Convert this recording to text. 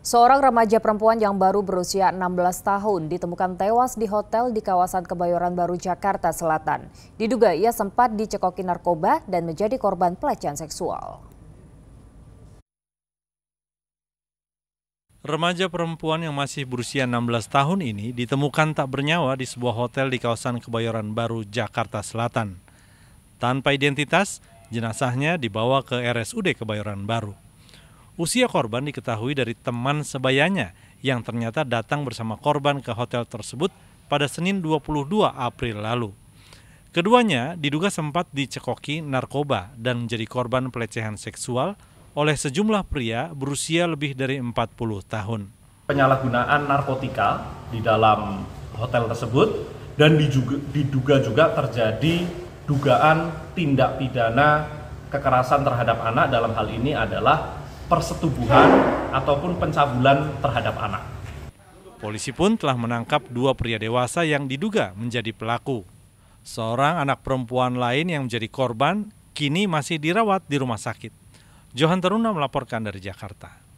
Seorang remaja perempuan yang baru berusia 16 tahun ditemukan tewas di hotel di kawasan Kebayoran Baru, Jakarta Selatan. Diduga ia sempat dicekoki narkoba dan menjadi korban pelecehan seksual. Remaja perempuan yang masih berusia 16 tahun ini ditemukan tak bernyawa di sebuah hotel di kawasan Kebayoran Baru, Jakarta Selatan. Tanpa identitas, jenazahnya dibawa ke RSUD Kebayoran Baru. Usia korban diketahui dari teman sebayanya yang ternyata datang bersama korban ke hotel tersebut pada Senin 22 April lalu. Keduanya diduga sempat dicekoki narkoba dan menjadi korban pelecehan seksual oleh sejumlah pria berusia lebih dari 40 tahun. Penyalahgunaan narkotika di dalam hotel tersebut dan diduga, diduga juga terjadi dugaan tindak pidana kekerasan terhadap anak dalam hal ini adalah persetubuhan ataupun pencabulan terhadap anak. Polisi pun telah menangkap dua pria dewasa yang diduga menjadi pelaku. Seorang anak perempuan lain yang menjadi korban kini masih dirawat di rumah sakit. Johan Teruna melaporkan dari Jakarta.